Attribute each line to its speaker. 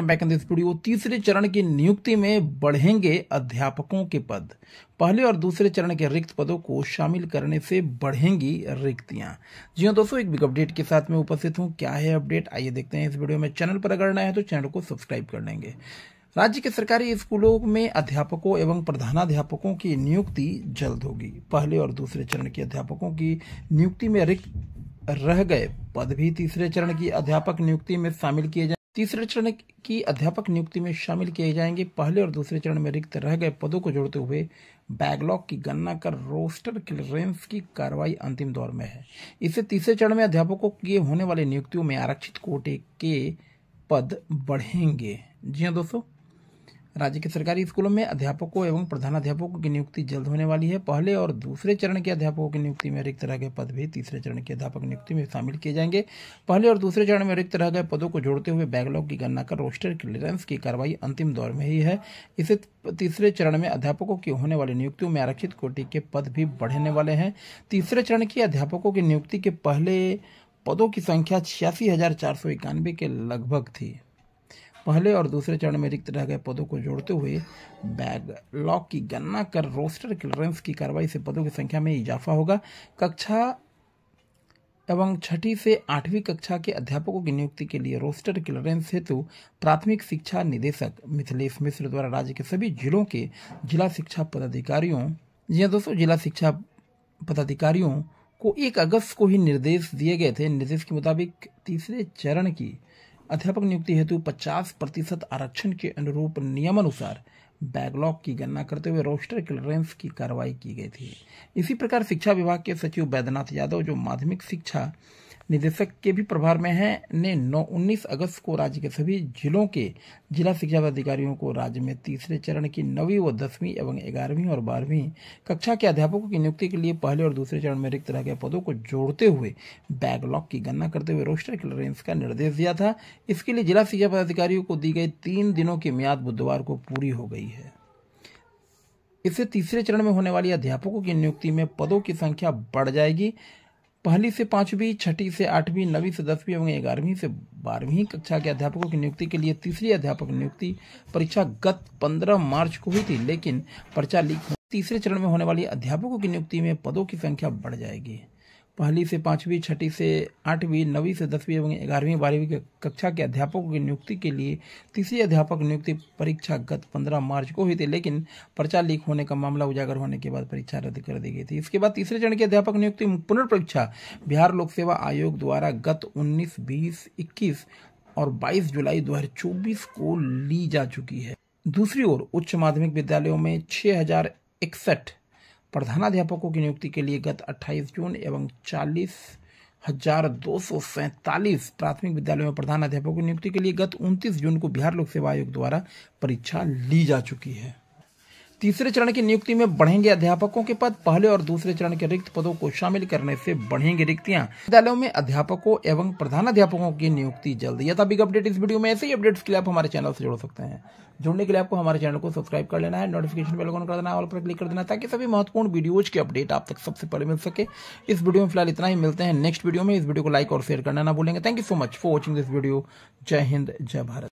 Speaker 1: back in this video तीसरे चरण की नियुक्ति में बढ़ेंगे अध्यापकों के पद पहले और दूसरे चरण के रिक्त पदों को शामिल करने से बढ़ेंगी रिक्तियां जी हाँ दोस्तों एक बिग अपडेट के साथ में उपस्थित हूँ क्या है अपडेट आइए देखते हैं इस वीडियो में चैनल पर अगर नया है तो चैनल को सब्सक्राइब कर लेंगे राज्य के सरकारी स्कूलों में अध्यापकों एवं प्रधानाध्यापकों की नियुक्ति जल्द होगी पहले और दूसरे चरण के अध्यापकों की नियुक्ति में रिक्त रह गए पद भी तीसरे चरण की अध्यापक नियुक्ति में शामिल किए जाए तीसरे चरण की अध्यापक नियुक्ति में शामिल किए जाएंगे पहले और दूसरे चरण में रिक्त रह गए पदों को जोड़ते हुए बैकलॉग की गणना कर रोस्टर क्लियरेंस की कार्रवाई अंतिम दौर में है इससे तीसरे चरण में अध्यापकों के होने वाली नियुक्तियों में आरक्षित कोटे के पद बढ़ेंगे जी हाँ दोस्तों राज्य के सरकारी स्कूलों में अध्यापकों एवं प्रधानाध्यापकों की नियुक्ति जल्द होने वाली है पहले और दूसरे चरण के अध्यापकों की नियुक्ति में रिक्त रह गए पद भी तीसरे चरण की अध्यापक नियुक्ति में शामिल किए जाएंगे पहले और दूसरे चरण में रिक्त रह गए पदों को जोड़ते हुए बैकलॉग की गणना कर रोस्टर क्लियरेंस की कार्रवाई अंतिम दौर में ही है इसे तीसरे चरण में अध्यापकों की होने वाली नियुक्तियों में आरक्षित कोटि के पद भी बढ़ने वाले हैं तीसरे चरण की अध्यापकों की नियुक्ति के पहले पदों की संख्या छियासी हजार चार सौ इक्यानवे के लगभग थी पहले और दूसरे चरण में रिक्त रह गए पदों को जोड़ते हुए बैग लॉक की गणना कर रोस्टर क्लियरेंस की कार्रवाई से पदों की संख्या में इजाफा होगा कक्षा एवं छठी से आठवीं कक्षा के अध्यापकों की नियुक्ति के लिए रोस्टर क्लियरेंस हेतु प्राथमिक शिक्षा निदेशक मिथिलेश मिश्र द्वारा राज्य के सभी जिलों के जिला शिक्षा पदाधिकारियों या हाँ दोस्तों जिला शिक्षा पदाधिकारियों को एक अगस्त को ही निर्देश दिए गए थे निर्देश के मुताबिक तीसरे चरण की अध्यापक नियुक्ति हेतु 50 प्रतिशत आरक्षण के अनुरूप नियमानुसार बैकलॉग की गणना करते हुए रोस्टर क्लियरेंस की कार्रवाई की गई थी इसी प्रकार शिक्षा विभाग के सचिव बैद्यनाथ यादव जो माध्यमिक शिक्षा निदेशक के भी प्रभार में है ने 9 19 अगस्त को राज्य के सभी जिलों के जिला शिक्षा अधिकारियों को राज्य में तीसरे चरण की नवीं व दसवीं एवं ग्यारहवीं और बारहवीं कक्षा के अध्यापकों की नियुक्ति के लिए पहले और दूसरे चरण में रिक्त रह गए पदों को जोड़ते हुए बैकलॉग की गणना करते हुए रोस्टर क्लियरेंस का निर्देश दिया था इसके लिए जिला शिक्षा पदाधिकारियों को दी गई तीन दिनों की मियाद बुधवार को पूरी हो गई है इससे तीसरे चरण में होने वाली अध्यापकों की नियुक्ति में पदों की संख्या बढ़ जाएगी पहली से पांचवी छठी से आठवीं नवीं से दसवीं एवं ग्यारहवीं से बारहवीं कक्षा के अध्यापकों की नियुक्ति के लिए तीसरी अध्यापक नियुक्ति परीक्षा गत पंद्रह मार्च को हुई थी लेकिन पर्चा लीक तीसरे चरण में होने वाली अध्यापकों की नियुक्ति में पदों की संख्या बढ़ जाएगी पहली से पाँचवीं छठी से आठवीं नवीं से दसवीं एवं ग्यारहवीं बारहवीं कक्षा के अध्यापकों की नियुक्ति के लिए तीसरी अध्यापक नियुक्ति परीक्षा गत पंद्रह मार्च को हुई थी लेकिन पर्चा लीक होने का मामला उजागर होने के बाद परीक्षा रद्द कर दी गई थी इसके बाद तीसरे चरण की अध्यापक नियुक्ति पुनर्परीक्षा बिहार लोक सेवा आयोग द्वारा गत उन्नीस बीस इक्कीस और बाईस जुलाई दो को ली जा चुकी है दूसरी ओर उच्च माध्यमिक विद्यालयों में छः हजार इकसठ प्रधानाध्यापकों की नियुक्ति के लिए गत 28 जून एवं चालीस हजार दो सौ सैंतालीस प्राथमिक विद्यालयों में प्रधानाध्यापकों की नियुक्ति के लिए गत 29 जून को बिहार लोक सेवा आयोग द्वारा परीक्षा ली जा चुकी है तीसरे चरण की नियुक्ति में बढ़ेंगे अध्यापकों के पद पहले और दूसरे चरण के रिक्त पदों को शामिल करने से बढ़ेंगे रिक्तियां विद्यालयों में अध्यापकों एवं प्रधान अध्यापकों की नियुक्ति जल्द या था बिग अपडेट इस वीडियो में ऐसे ही अपडेट्स के लिए आप हमारे चैनल से जुड़ सकते हैं जुड़ने के लिए आपको हमारे चैनल को सब्सक्राइब कर लेना है नोटिफिकेशन बेल ऑन कर देना ऑल पर क्लिक कर देना ताकि सभी महत्वपूर्ण वीडियोज के अपडेट आप तक सबसे पहले मिल सके इस वीडियो में फिलहाल इतना ही मिलते हैं नेक्स्ट वीडियो में इस वीडियो को लाइक और शेयर करना ना भूलेंगे thank you so much for watching this video जय हिंद जय भारत